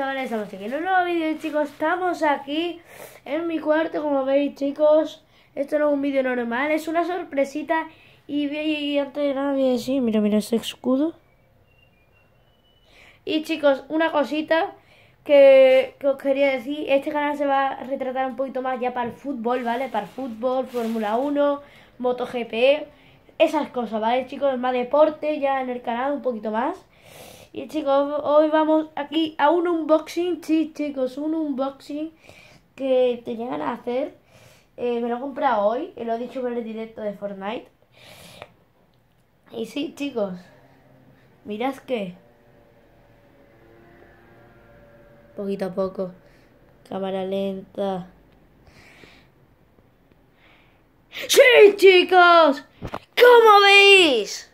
Ahora estamos en un nuevo vídeo chicos, estamos aquí en mi cuarto como veis chicos Esto no es un vídeo normal, es una sorpresita y, antes de nada voy a mira, mira ese escudo Y chicos, una cosita que, que os quería decir Este canal se va a retratar un poquito más ya para el fútbol, ¿vale? Para el fútbol, Fórmula 1, MotoGP, esas cosas, ¿vale chicos? Más deporte ya en el canal un poquito más y chicos, hoy vamos aquí a un unboxing, sí chicos, un unboxing que te llegan a hacer. Eh, me lo he comprado hoy, y eh, lo he dicho por el directo de Fortnite. Y sí chicos, mirad que... Poquito a poco, cámara lenta. ¡Sí, chicos! ¿Cómo veis?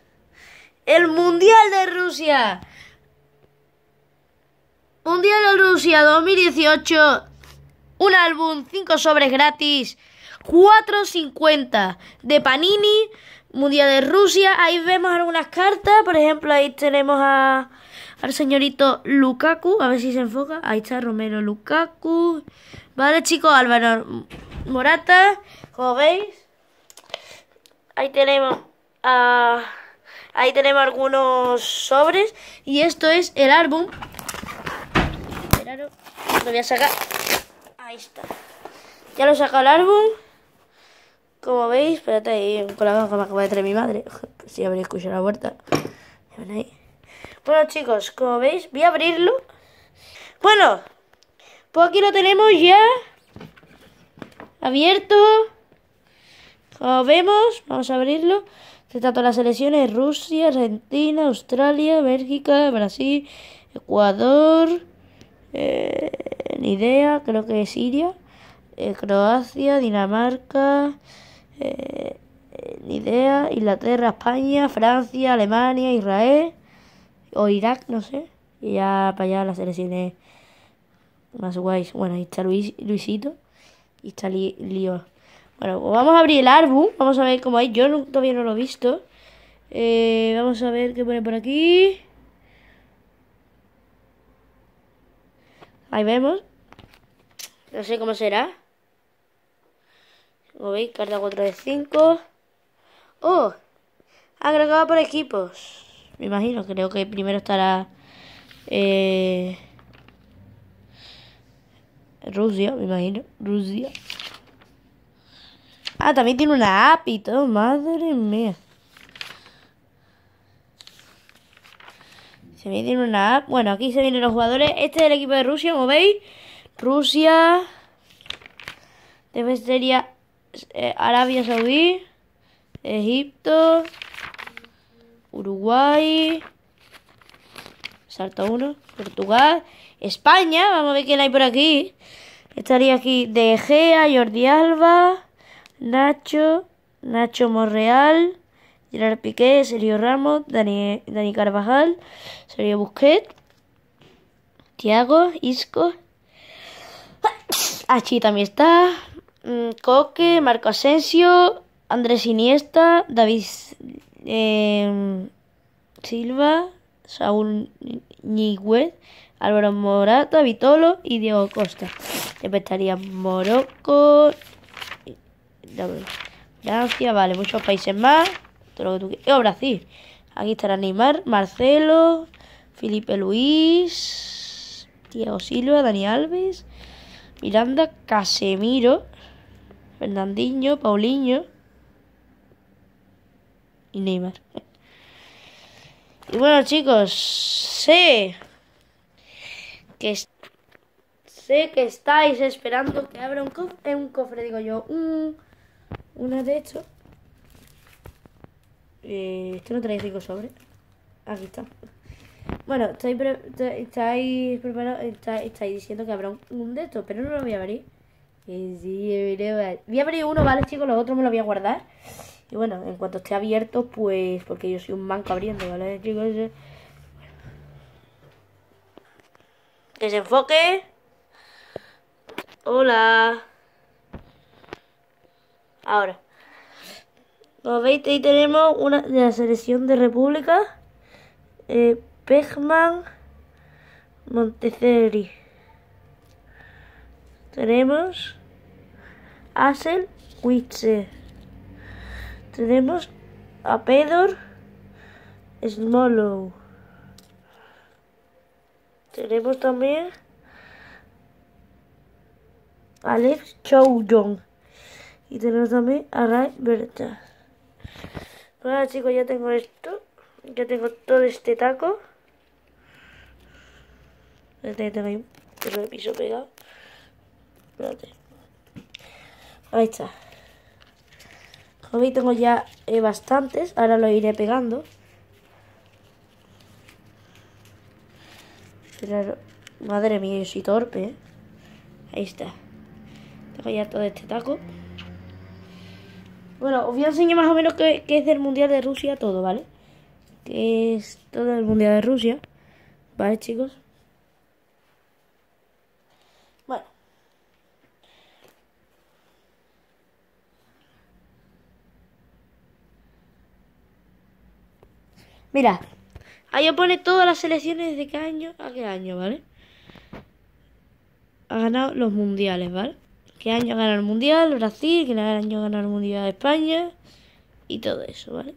El Mundial de Rusia Mundial de Rusia 2018. Un álbum, 5 sobres gratis. 4.50 de Panini, Mundial de Rusia. Ahí vemos algunas cartas. Por ejemplo, ahí tenemos a, al señorito Lukaku. A ver si se enfoca. Ahí está Romero Lukaku. Vale, chicos, Álvaro Morata. Como veis. Ahí tenemos Ahí tenemos algunos sobres. Y esto es el álbum lo voy a sacar. Ahí está. Ya lo he sacado el álbum. Como veis, espérate ahí con la gama que va a traer mi madre. Si sí, habréis la puerta. Bueno, chicos, como veis, voy a abrirlo. Bueno, pues aquí lo tenemos ya abierto. Como vemos, vamos a abrirlo. Se trata de las selecciones Rusia, Argentina, Australia, Bélgica, Brasil, Ecuador, eh, ni idea, creo que Siria, eh, Croacia, Dinamarca, eh, ni idea, Inglaterra, España, Francia, Alemania, Israel o Irak, no sé. Y ya para allá las selecciones más guays. Bueno, ahí está Luisito y está Lío. bueno, pues vamos a abrir el álbum, vamos a ver cómo hay. Yo todavía no lo he visto. Eh, vamos a ver qué pone por aquí. Ahí vemos. No sé cómo será. Como veis, carta 4 de 5. ¡Oh! Agregado por equipos. Me imagino, creo que primero estará... Eh, Rusia, me imagino. Rusia. Ah, también tiene una app y todo. Madre mía. Se me una app. Bueno, aquí se vienen los jugadores. Este es el equipo de Rusia, como veis. Rusia. debe sería eh, Arabia Saudí. Egipto. Uruguay. Salta uno. Portugal. España. Vamos a ver quién hay por aquí. Estaría aquí De Gea, Jordi Alba. Nacho. Nacho Morreal Gerard Piqué, Sergio Ramos, Dani, Carvajal, Sergio Busquets, Tiago, Isco, aquí ah, también está, mm, Coque, Marco Asensio, Andrés Iniesta, David em, Silva, Saúl Ñigüez, Álvaro Morata, Vitolo y Diego Costa. Después estaría Morocco, Francia, vale, muchos países más todo Brasil. Aquí estará Neymar, Marcelo, Felipe Luis, Diego Silva, Dani Alves, Miranda, Casemiro, Fernandinho, Paulinho y Neymar. Y bueno, chicos, sé que sé que estáis esperando que abra un cofre, un cofre digo yo, un una de estos eh, esto no trae cinco sobres. Aquí está. Bueno, estáis, preparados, estáis, diciendo que habrá un, de estos, pero no lo voy a abrir. sí, voy a abrir uno, ¿vale, chicos? Los otros me los voy a guardar. Y bueno, en cuanto esté abierto, pues... Porque yo soy un manco abriendo, ¿vale, chicos? desenfoque Hola. Ahora. Como veis, ahí tenemos una de la selección de República, eh, Pechman, Tenemos Axel Witze. Tenemos a Pedor Smolow. Tenemos también Alex Chow Y tenemos también a Ray Berta. Bueno, ah, chicos, ya tengo esto. Ya tengo todo este taco. Este tengo ahí el piso pegado. Espérate. Ahí está. Como veis tengo ya eh, bastantes. Ahora lo iré pegando. Pero, madre mía, yo soy torpe. Eh. Ahí está. Tengo ya todo este taco. Bueno, os voy a enseñar más o menos qué, es del Mundial de Rusia todo, ¿vale? Que es todo el Mundial de Rusia. ¿Vale, chicos? Bueno. Mira, ahí pone todas las selecciones de qué año a qué año, ¿vale? Ha ganado los mundiales, ¿vale? que año ganó el mundial, Brasil, que año ganó el mundial España y todo eso, ¿vale?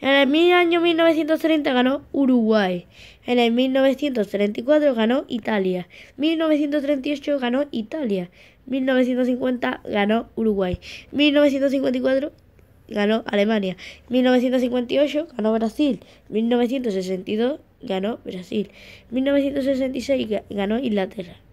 En el año 1930 ganó Uruguay. En el 1934 ganó Italia. 1938 ganó Italia. 1950 ganó Uruguay. 1954 ganó Alemania. 1958 ganó Brasil. 1962 ganó Brasil. 1966 ganó Inglaterra.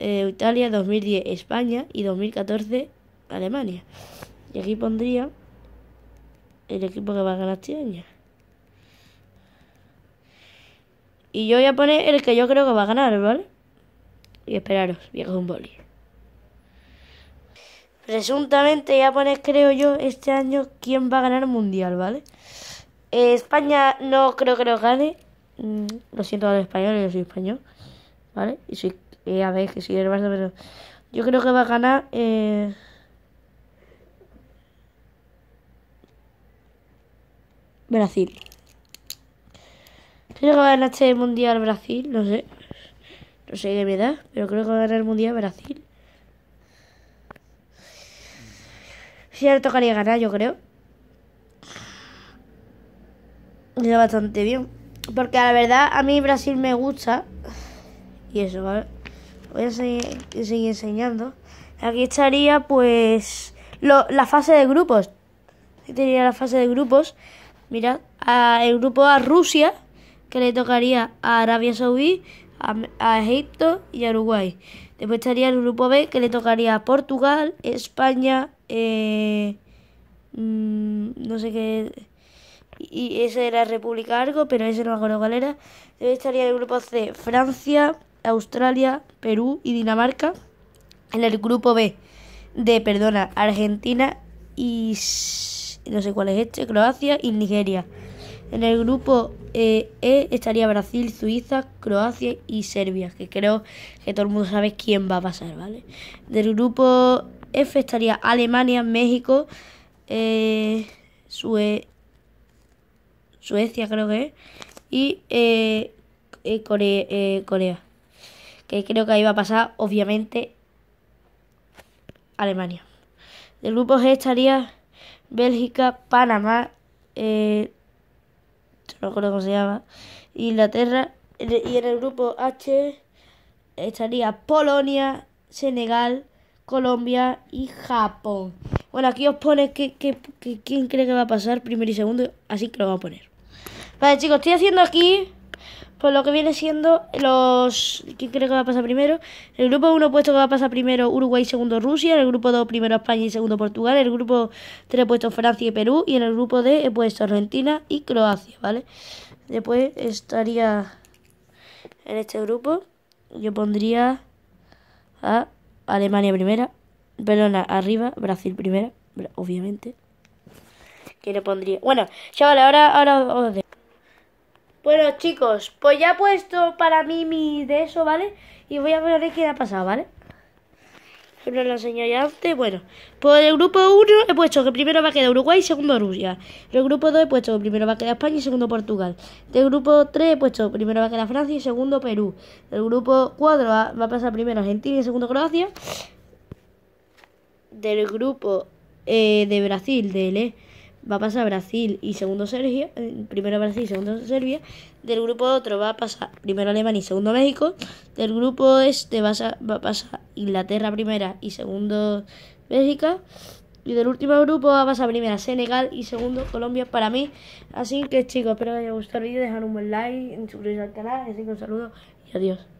Eh, Italia, 2010 España y 2014 Alemania. Y aquí pondría el equipo que va a ganar este año. Y yo voy a poner el que yo creo que va a ganar, ¿vale? Y esperaros, viejo un boli. Presuntamente voy a poner, creo yo, este año quién va a ganar el mundial, ¿vale? Eh, España no creo que lo gane. Mm, lo siento a los españoles, yo soy español, ¿vale? Y soy a ver, que sí, el Barça, yo creo que va a ganar. Eh, Brasil. Creo que va a ganar este mundial Brasil, no sé. No sé de me da pero creo que va a ganar el mundial Brasil. Si ya le tocaría ganar, yo creo. Le bastante bien. Porque la verdad, a mí Brasil me gusta. Y eso, ¿vale? voy a seguir, enseñando. Aquí estaría pues la fase de grupos. Aquí tenía la fase de grupos. Mirad, el grupo a Rusia, que le tocaría a Arabia Saudí, a, Egipto y a Uruguay. Después estaría el grupo B, que le tocaría a Portugal, España, eh, mm, no sé qué. Y ese era República Argo, pero ese no me acuerdo cuál era. Después estaría el grupo C, Francia, Australia, Perú y Dinamarca en el grupo B de, perdona, Argentina y no sé cuál es este, Croacia y Nigeria. En el grupo eh, E estaría Brasil, Suiza, Croacia y Serbia, que creo que todo el mundo sabe quién va a pasar, ¿vale? Del grupo F estaría Alemania, México, eh, Suecia creo que es, y eh, eh Corea que creo que ahí va a pasar, obviamente, Alemania. Del grupo G estaría Bélgica, Panamá, eh, no recuerdo cómo se llama, Inglaterra. Y en el grupo H estaría Polonia, Senegal, Colombia y Japón. Bueno, aquí os pone que, quién cree que va a pasar primero y segundo, así que lo voy a poner. Vale, chicos, estoy haciendo aquí por pues lo que viene siendo los... ¿Quién cree que va a pasar primero? El grupo 1 puesto que va a pasar primero Uruguay, segundo Rusia, en el grupo 2 primero España y segundo Portugal, en el grupo 3 puesto Francia y Perú y en el grupo D he puesto Argentina y Croacia, ¿vale? Después estaría en este grupo, yo pondría a Alemania primera, perdona, arriba, Brasil primera, obviamente. ¿Quién le pondría... Bueno, chavales, ahora, ahora os dejo. Bueno, chicos, pues ya he puesto para mí mi de eso, ¿vale? Y voy a ver qué ha pasado, ¿vale? Ejemplo, lo enseñé ya antes. Bueno, Pues el grupo 1 he puesto que primero va a quedar Uruguay y segundo Rusia. El grupo 2 he puesto que primero va a quedar España y segundo Portugal. Del grupo 3 he puesto que primero va a quedar Francia y segundo Perú. Del grupo 4 va a pasar primero Argentina y segundo Croacia. Del grupo eh, de Brasil, del... E va a pasar Brasil y segundo Serbia, eh, primero Brasil y segundo Serbia, del grupo otro va a pasar primero Alemania y segundo México, del grupo este va a, pasar Inglaterra primera y segundo Bélgica, y del último grupo va a pasar Primera Senegal y segundo Colombia para mí. Así que chicos, espero que les haya gustado el vídeo, dejar un buen like, suscribirse al canal, así que un saludo y adiós.